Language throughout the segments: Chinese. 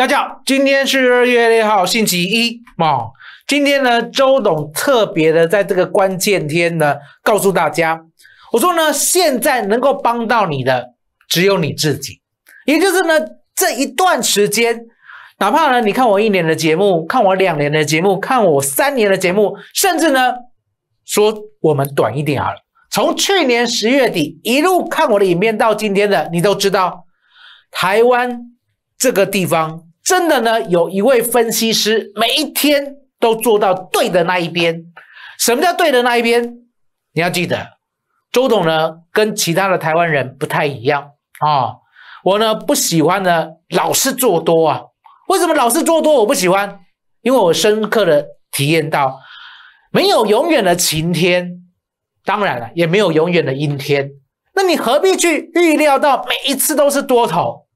大家好，今天是二月六号，星期一，嘛。今天呢，周董特别的在这个关键天呢，告诉大家，我说呢，现在能够帮到你的只有你自己，也就是呢，这一段时间，哪怕呢，你看我一年的节目，看我两年的节目，看我三年的节目，甚至呢，说我们短一点好了。从去年十月底一路看我的影片到今天的，你都知道，台湾这个地方。真的呢，有一位分析师每一天都做到对的那一边。什么叫对的那一边？你要记得，周董呢跟其他的台湾人不太一样啊。我呢不喜欢呢老是做多啊。为什么老是做多？我不喜欢，因为我深刻的体验到，没有永远的晴天，当然了，也没有永远的阴天。那你何必去预料到每一次都是多头？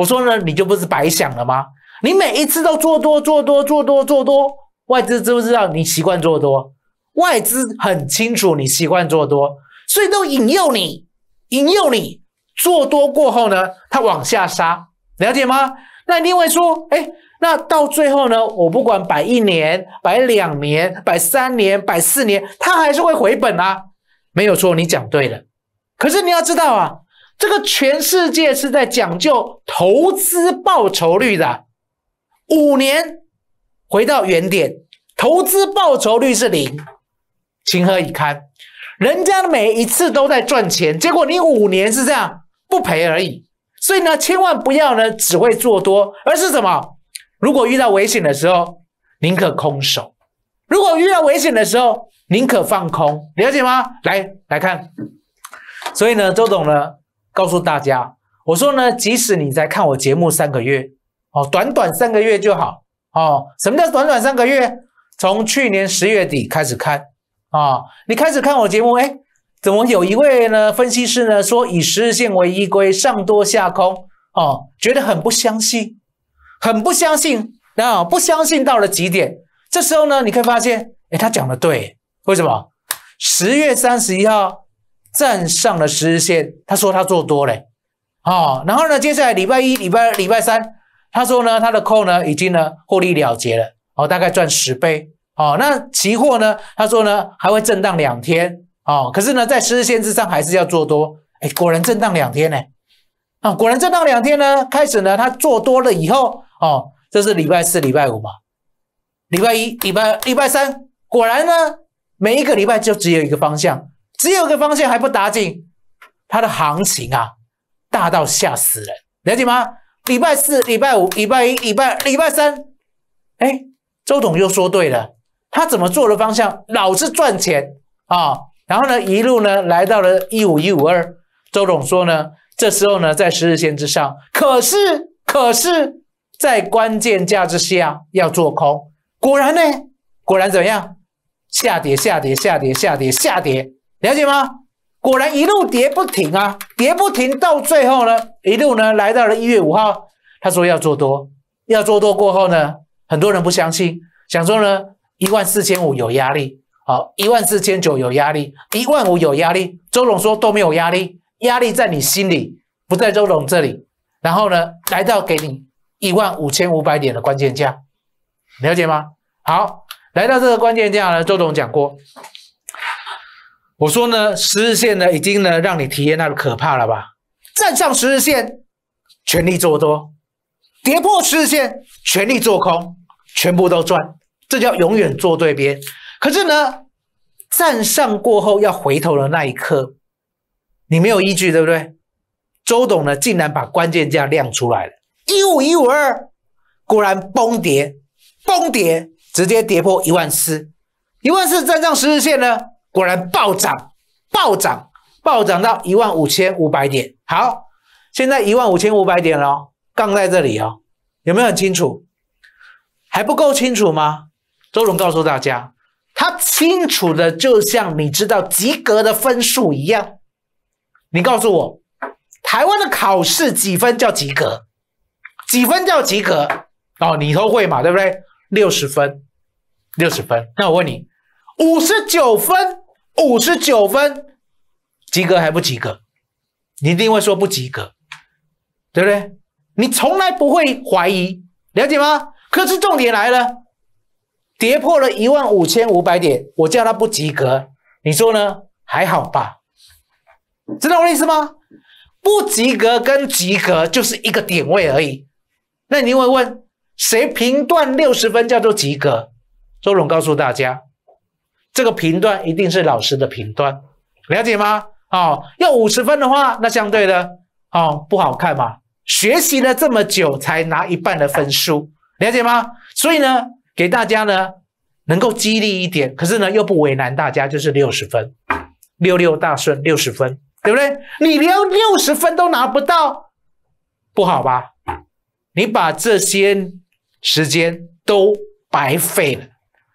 我说呢，你就不是白想了吗？你每一次都做多做多做多做多，外资知不知道你习惯做多？外资很清楚你习惯做多，所以都引诱你，引诱你做多过后呢，它往下杀，了解吗？那另外说，哎，那到最后呢，我不管摆一年、摆两年、摆三年、摆四年，它还是会回本啊，没有错，你讲对了。可是你要知道啊。这个全世界是在讲究投资报酬率的，五年回到原点，投资报酬率是零，情何以堪？人家每一次都在赚钱，结果你五年是这样不赔而已。所以呢，千万不要呢只会做多，而是什么？如果遇到危险的时候，宁可空手；如果遇到危险的时候，宁可放空，了解吗？来来看，所以呢，周总呢。告诉大家，我说呢，即使你在看我节目三个月，哦，短短三个月就好，哦，什么叫短短三个月？从去年十月底开始看，啊，你开始看我节目，哎，怎么有一位呢？分析师呢说以十日线为依归，上多下空，哦，觉得很不相信，很不相信，那不相信到了极点，这时候呢，你可以发现，哎，他讲的对，为什么？十月三十一号。站上了十日线，他说他做多嘞，哦，然后呢，接下来礼拜一、礼拜二、礼拜三，他说呢，他的空呢已经呢获利了结了，哦，大概赚十倍，哦，那期货呢，他说呢还会震荡两天，哦，可是呢，在十日线之上还是要做多，哎，果然震荡两天呢，啊，果然震荡两天呢，开始呢他做多了以后，哦，这是礼拜四、礼拜五嘛，礼拜一、礼拜礼拜三，果然呢每一个礼拜就只有一个方向。只有个方向还不打紧，它的行情啊大到吓死人，了解吗？礼拜四、礼拜五、礼拜一、礼拜礼拜三，哎，周董又说对了，他怎么做的方向老是赚钱啊？然后呢，一路呢来到了一五一五二。周董说呢，这时候呢在十日线之上，可是可是，在关键价之下要做空。果然呢，果然怎么样？下跌，下跌，下跌，下跌，下跌。了解吗？果然一路跌不停啊，跌不停到最后呢，一路呢来到了一月五号，他说要做多，要做多过后呢，很多人不相信，想说呢一万四千五有压力，好，一万四千九有压力，一万五有压力，周总说都没有压力，压力在你心里，不在周总这里。然后呢，来到给你一万五千五百点的关键价，了解吗？好，来到这个关键价呢，周总讲过。我说呢，十日线呢，已经呢让你体验那个可怕了吧？站上十日线，全力做多；跌破十日线，全力做空，全部都赚，这叫永远做对边。可是呢，站上过后要回头的那一刻，你没有依据，对不对？周董呢，竟然把关键价亮出来了，一五一五二，果然崩跌，崩跌，直接跌破一万四，一万四站上十日线呢？果然暴涨，暴涨，暴涨到一万五千五百点。好，现在一万五千五百点了，杠在这里哦，有没有很清楚？还不够清楚吗？周总告诉大家，他清楚的就像你知道及格的分数一样。你告诉我，台湾的考试几分叫及格？几分叫及格？哦，你都会嘛，对不对？六十分，六十分。那我问你，五十九分？五十九分，及格还不及格？你一定会说不及格，对不对？你从来不会怀疑，了解吗？可是重点来了，跌破了一万五千五百点，我叫他不及格，你说呢？还好吧？知道我意思吗？不及格跟及格就是一个点位而已。那你就会问，谁评断六十分叫做及格？周总告诉大家。这个频段一定是老师的频段，了解吗？哦，要五十分的话，那相对的哦不好看嘛。学习了这么久才拿一半的分数，了解吗？所以呢，给大家呢能够激励一点，可是呢又不为难大家，就是六十分，六六大顺六十分，对不对？你连六十分都拿不到，不好吧？你把这些时间都白费了。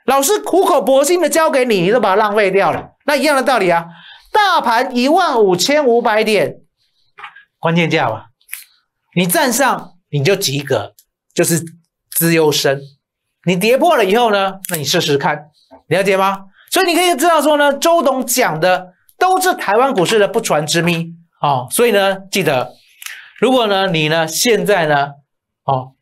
老师苦口婆心的教给你，你都把它浪费掉了。那一样的道理啊，大盘一万五千五百点关键价吧，你站上你就及格，就是资优生。你跌破了以后呢，那你试试看，了解吗？所以你可以知道说呢，周董讲的都是台湾股市的不传之秘哦。所以呢，记得，如果呢你呢现在呢，哦，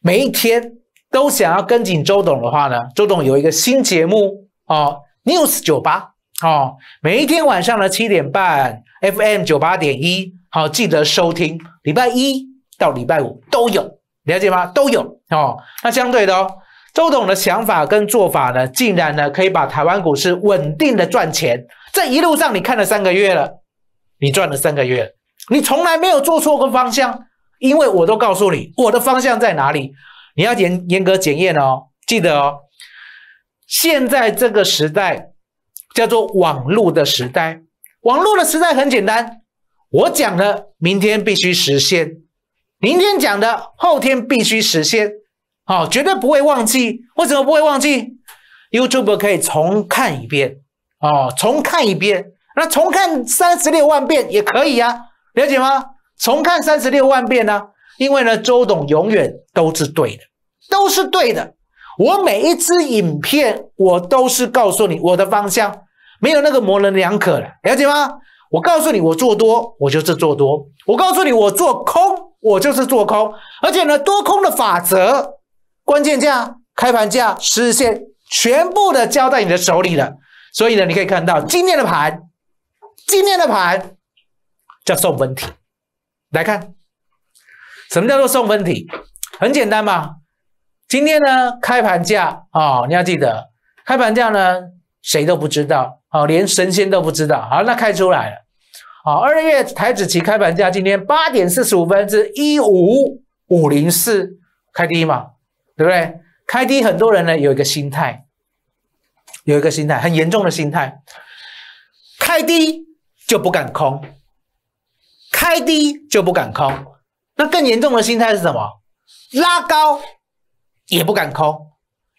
每一天。都想要跟紧周董的话呢？周董有一个新节目哦，News 九八哦，每一天晚上的七点半，FM 九八点一，好记得收听。礼拜一到礼拜五都有，了解吗？都有哦。那相对的哦，周董的想法跟做法呢，竟然呢可以把台湾股市稳定的赚钱。这一路上你看了三个月了，你赚了三个月，你从来没有做错过方向，因为我都告诉你我的方向在哪里。你要严严格检验哦，记得哦。现在这个时代叫做网络的时代，网络的时代很简单。我讲的明天必须实现，明天讲的后天必须实现，哦，绝对不会忘记。为什么不会忘记？YouTube 可以重看一遍，哦，重看一遍，那重看三十六万遍也可以呀，了解吗？重看三十六万遍呢？因为呢，周董永远都是对的。都是对的，我每一支影片我都是告诉你我的方向，没有那个模棱两可的，了解吗？我告诉你，我做多，我就是做多；我告诉你，我做空，我就是做空。而且呢，多空的法则、关键价、开盘价、实线全部的交在你的手里了。所以呢，你可以看到今天的盘，今天的盘叫送分题。来看，什么叫做送分题？很简单嘛。今天呢，开盘价啊，你要记得，开盘价呢，谁都不知道，哦，连神仙都不知道，好，那开出来了，好，二月台子期开盘价今天八点四十五分之一五五零四，开低嘛，对不对？开低很多人呢有一个心态，有一个心态，很严重的心态，开低就不敢空，开低就不敢空，那更严重的心态是什么？拉高。也不敢空，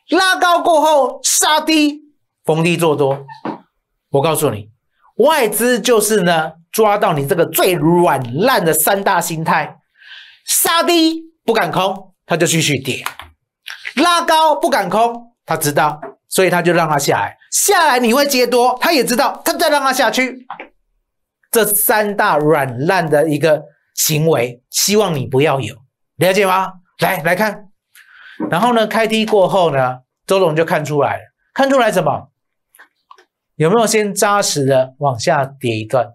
拉高过后杀低，逢低做多。我告诉你，外资就是呢，抓到你这个最软烂的三大心态：杀低不敢空，他就继续跌；拉高不敢空，他知道，所以他就让它下来。下来你会接多，他也知道，他再让它下去。这三大软烂的一个行为，希望你不要有，了解吗？来来看。然后呢，开低过后呢，周总就看出来了，看出来什么？有没有先扎实的往下跌一段？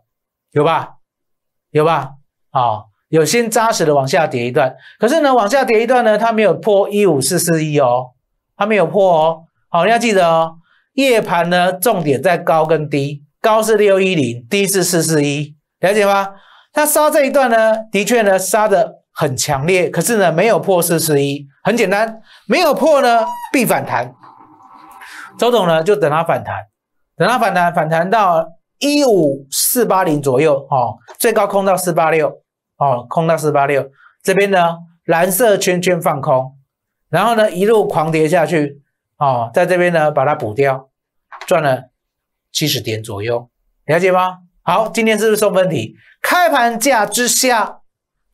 有吧？有吧？哦，有先扎实的往下跌一段。可是呢，往下跌一段呢，它没有破一五四四一哦，它没有破哦。好，你要记得哦，夜盘呢，重点在高跟低，高是六一零，低是四四一，了解吗？它杀这一段呢，的确呢，杀的。很强烈，可是呢没有破四十一，很简单，没有破呢必反弹。周总呢就等它反弹，等它反弹反弹到一五四八零左右，哦，最高空到四八六，哦，空到四八六，这边呢蓝色圈圈放空，然后呢一路狂跌下去，哦，在这边呢把它补掉，赚了七十点左右，了解吗？好，今天是送分题，开盘价之下。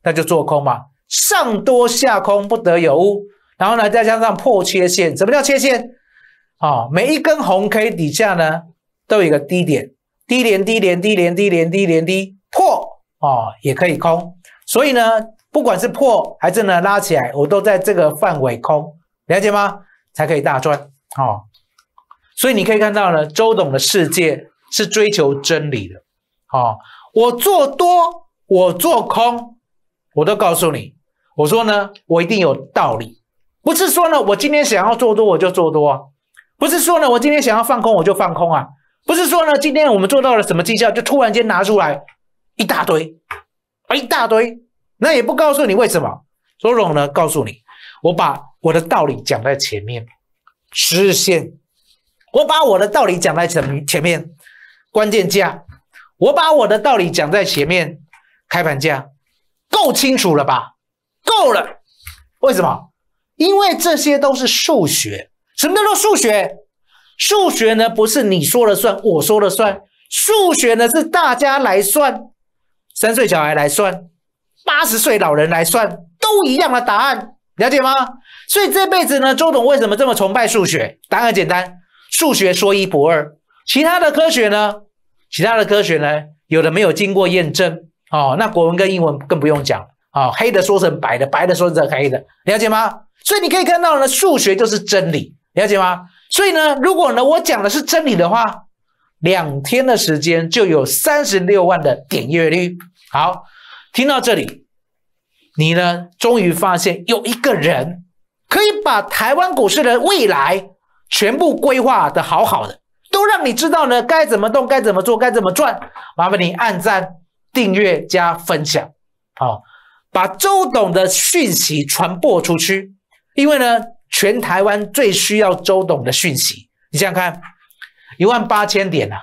那就做空嘛，上多下空不得有误。然后呢，再加上破切线，什么叫切线？啊，每一根红 K 底下呢，都有一个低点，低连低连低连低连低连低破，啊，也可以空。所以呢，不管是破还是呢拉起来，我都在这个范围空，了解吗？才可以大赚哦。所以你可以看到呢，周董的世界是追求真理的，啊，我做多，我做空。我都告诉你，我说呢，我一定有道理，不是说呢，我今天想要做多我就做多，不是说呢，我今天想要放空我就放空啊，不是说呢，今天我们做到了什么绩效就突然间拿出来一大堆，啊一大堆，那也不告诉你为什么。所以呢，告诉你，我把我的道理讲在前面，十日线，我把我的道理讲在前前面，关键价，我把我的道理讲在前面，开盘价。够清楚了吧？够了。为什么？因为这些都是数学。什么叫做数学？数学呢不是你说了算，我说了算。数学呢是大家来算，三岁小孩来算，八十岁老人来算，都一样的答案。了解吗？所以这辈子呢，周董为什么这么崇拜数学？答案很简单，数学说一不二。其他的科学呢？其他的科学呢？有的没有经过验证。哦，那国文跟英文更不用讲了。哦，黑的说成白的，白的说成黑的，了解吗？所以你可以看到呢，数学就是真理，了解吗？所以呢，如果呢我讲的是真理的话，两天的时间就有三十六万的点阅率。好，听到这里，你呢终于发现有一个人可以把台湾股市的未来全部规划的好好的，都让你知道呢该怎么动、该怎么做、该怎么赚。麻烦你按赞。订阅加分享，好，把周董的讯息传播出去。因为呢，全台湾最需要周董的讯息。你想想看，一万八千点啊，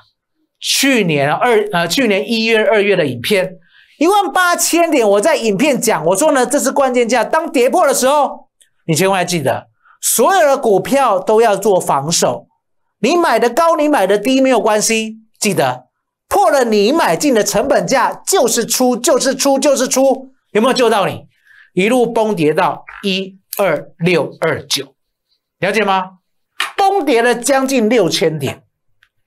去年二呃，去年一月二月的影片，一万八千点，我在影片讲，我说呢，这是关键价，当跌破的时候，你千万记得，所有的股票都要做防守。你买的高，你买的低没有关系，记得。破了你买进的成本价，就是出，就是出，就是出，有没有救到你？一路崩跌到一二六二九，了解吗？崩跌了将近六千点，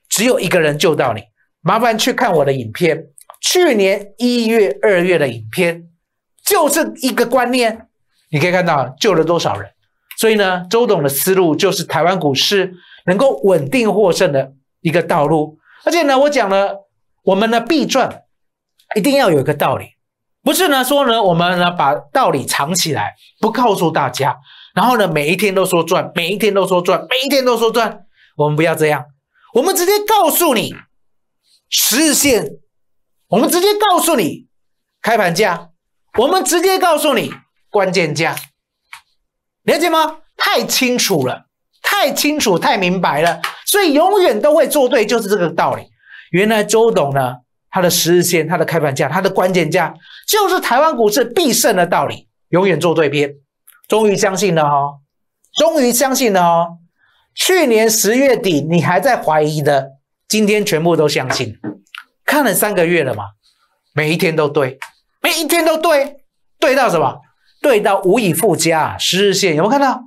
只有一个人救到你。麻烦去看我的影片，去年一月、二月的影片，就是一个观念。你可以看到救了多少人。所以呢，周董的思路就是台湾股市能够稳定获胜的一个道路。而且呢，我讲了。我们的必赚，一定要有一个道理，不是呢说呢，我们呢把道理藏起来不告诉大家，然后呢每一天都说赚，每一天都说赚，每一天都说赚，我们不要这样，我们直接告诉你十日线，我们直接告诉你开盘价，我们直接告诉你关键价，了解吗？太清楚了，太清楚，太明白了，所以永远都会做对，就是这个道理。原来周董呢，他的十日线、他的开盘价、他的关键价，就是台湾股市必胜的道理。永远做对边，终于相信了哈，终于相信了哈。去年十月底你还在怀疑的，今天全部都相信。看了三个月了嘛，每一天都对，每一天都对，对到什么？对到无以复加。十日线有没有看到？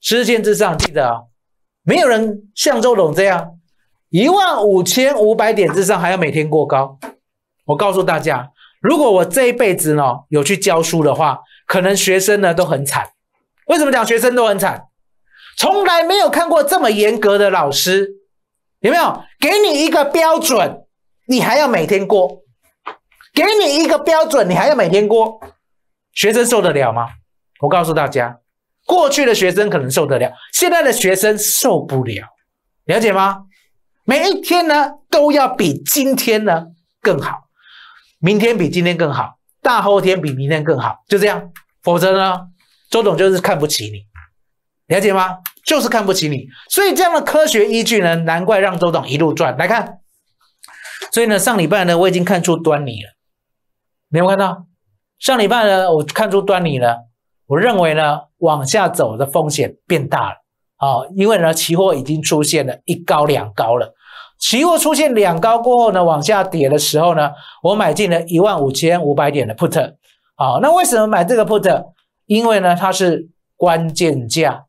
十日线之上，记得哦，没有人像周董这样。一万五千五百点之上还要每天过高，我告诉大家，如果我这一辈子呢有去教书的话，可能学生呢都很惨。为什么讲学生都很惨？从来没有看过这么严格的老师，有没有？给你一个标准，你还要每天过；给你一个标准，你还要每天过，学生受得了吗？我告诉大家，过去的学生可能受得了，现在的学生受不了，了解吗？每一天呢都要比今天呢更好，明天比今天更好，大后天比明天更好，就这样。否则呢，周董就是看不起你，了解吗？就是看不起你。所以这样的科学依据呢，难怪让周董一路赚。来看，所以呢，上礼拜呢我已经看出端倪了，有没有看到？上礼拜呢我看出端倪了，我认为呢往下走的风险变大了。哦，因为呢期货已经出现了一高两高了。期货出现两高过后呢，往下跌的时候呢，我买进了一万五千五百点的 put。好，那为什么买这个 put？因为呢，它是关键价，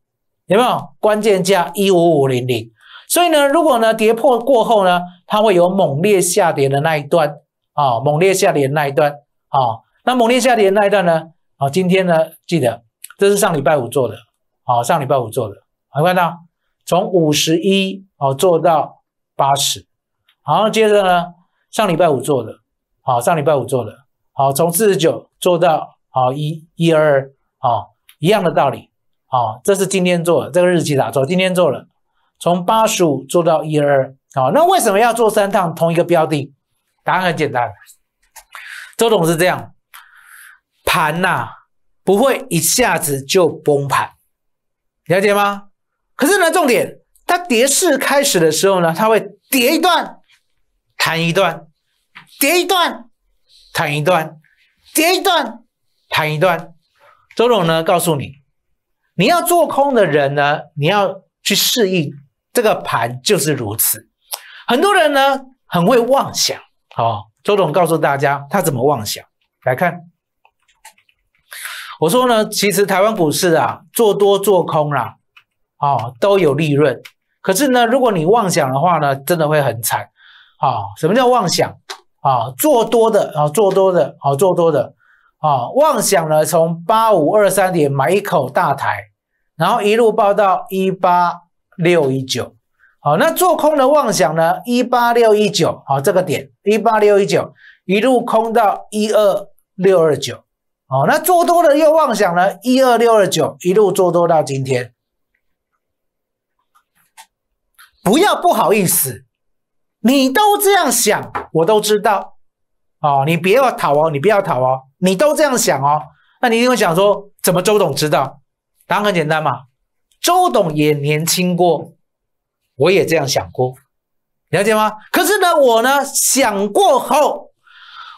有没有？关键价一五五零零。所以呢，如果呢跌破过后呢，它会有猛烈下跌的那一段啊，猛烈下跌的那一段啊。那猛烈下跌的那一段呢？啊，今天呢，记得这是上礼拜五做的，好，上礼拜五做的，看到，从五十一啊做到。八十，好，接着呢，上礼拜五做的，好，上礼拜五做的，好，从四十九做到好一一二，好，一样的道理，好，这是今天做的，这个日期咋做？今天做了，从八十五做到一二，好，那为什么要做三趟同一个标的？答案很简单，周总是这样，盘呐不会一下子就崩盘，了解吗？可是呢，重点。它跌势开始的时候呢，它会跌一段弹一段，跌一段弹一段，跌一段弹一段。周总呢，告诉你，你要做空的人呢，你要去适应这个盘就是如此。很多人呢，很会妄想哦。周总告诉大家，他怎么妄想？来看，我说呢，其实台湾股市啊，做多做空啦，哦，都有利润。可是呢，如果你妄想的话呢，真的会很惨，啊！什么叫妄想啊？做多的啊，做多的啊，做多的啊，妄想呢，从八五二三点买一口大台，然后一路报到一八六一九，好，那做空的妄想呢，一八六一九，好这个点一八六一九，一路空到一二六二九，好，那做多的又妄想呢，一二六二九，一路做多到今天。不要不好意思，你都这样想，我都知道。哦，你不要讨哦，你不要讨哦，你都这样想哦。那你一定会想说，怎么周董知道？答案很简单嘛，周董也年轻过，我也这样想过，了解吗？可是呢，我呢想过后，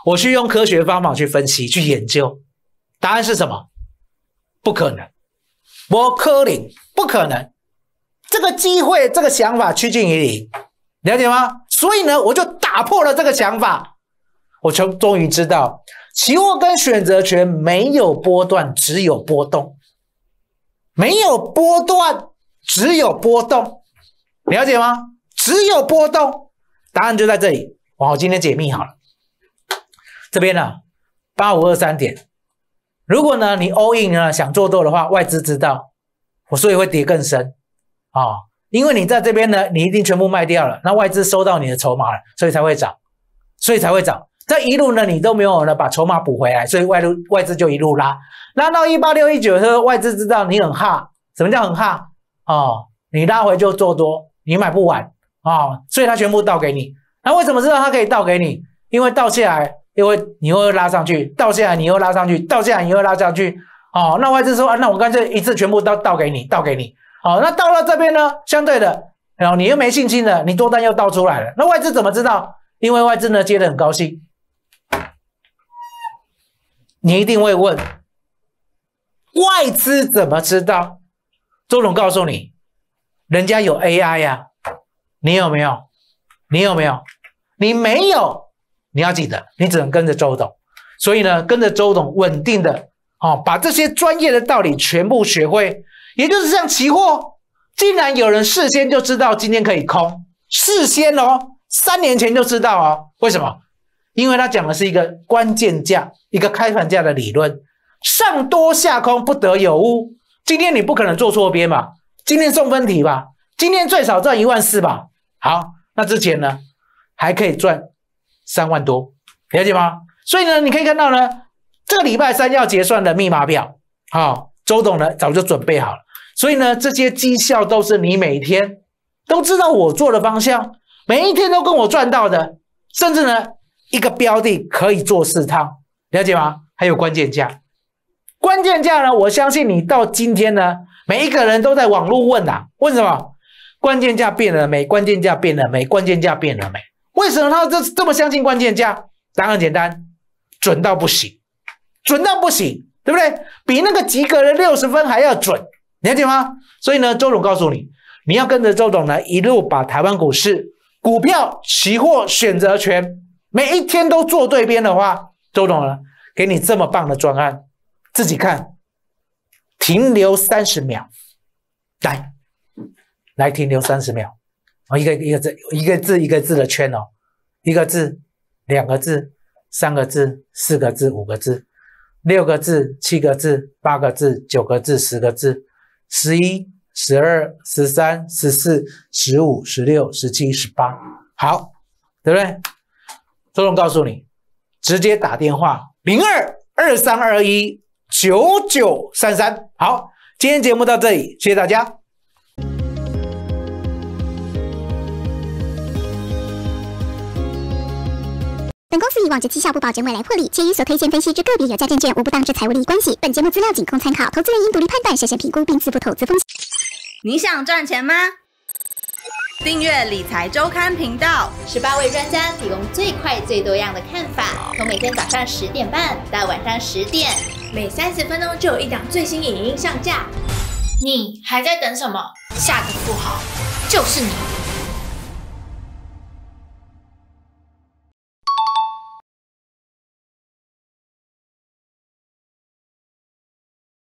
我去用科学方法去分析、去研究，答案是什么？不可能，我柯林不可能。这个机会，这个想法趋近于零，了解吗？所以呢，我就打破了这个想法。我终终于知道，期货跟选择权没有波段，只有波动。没有波段，只有波动，了解吗？只有波动，答案就在这里。我今天解密好了。这边呢，八五二三点。如果呢，你 all in 啊，想做多的话，外资知道，我所以会跌更深。啊，因为你在这边呢，你一定全部卖掉了，那外资收到你的筹码了，所以才会涨，所以才会涨。这一路呢，你都没有呢把筹码补回来，所以外路外资就一路拉，拉到一八六一九的时候，外资知道你很哈，什么叫很哈？哦，你拉回就做多，你买不完啊，所以他全部倒给你。那为什么知道他可以倒给你？因为倒下来，因为你又拉上去，倒下来你又拉上去，倒下来你又拉上去，哦，那外资说啊，那我干脆一次全部都倒给你，倒给你。好，那到了这边呢？相对的，然后你又没信心了，你多单又倒出来了。那外资怎么知道？因为外资呢接的很高兴。你一定会问，外资怎么知道？周总告诉你，人家有 AI 呀，你有没有？你有没有？你没有，你要记得，你只能跟着周总。所以呢，跟着周总稳定的，哦，把这些专业的道理全部学会。也就是像期货，竟然有人事先就知道今天可以空，事先哦，三年前就知道哦。为什么？因为他讲的是一个关键价、一个开盘价的理论，上多下空不得有误。今天你不可能做错边吧？今天送分题吧？今天最少赚一万四吧？好，那之前呢还可以赚三万多，了解吗？所以呢，你可以看到呢，这个礼拜三要结算的密码表，好，周董呢早就准备好了。所以呢，这些绩效都是你每天都知道我做的方向，每一天都跟我赚到的，甚至呢一个标的可以做四趟，了解吗？还有关键价，关键价呢，我相信你到今天呢，每一个人都在网络问啊，问什么？关键价变了没？关键价变了没？关键价变了没？为什么他这这么相信关键价？答案简单，准到不行，准到不行，对不对？比那个及格的六十分还要准。了解吗？所以呢，周总告诉你，你要跟着周总呢，一路把台湾股市、股票、期货、选择权，每一天都做对边的话，周总呢给你这么棒的专案，自己看，停留三十秒，来，来停留三十秒，啊，一个一个字，一个字一个字的圈哦，一个字，两个字，三个字，四个字，五个字，六个字，七个字，八个字，九个字，十个字。十一、十二、十三、十四、十五、十六、十七、十八，好，对不对？周总告诉你，直接打电话零二二三二一九九三三。好，今天节目到这里，谢谢大家。公司以往之绩效不保，证未来获利。且与所推荐分析之个别有价证券，无不当之财务利益关系。本节目资料仅供参考，投资人应独立判断，审慎评估，并自负投资风险。你想赚钱吗？订阅理财周刊频道，十八位专家提供最快、最多样的看法，从每天早上十点半到晚上十点，每三十分钟就有一档最新影音上架。你还在等什么？下个不好，就是你。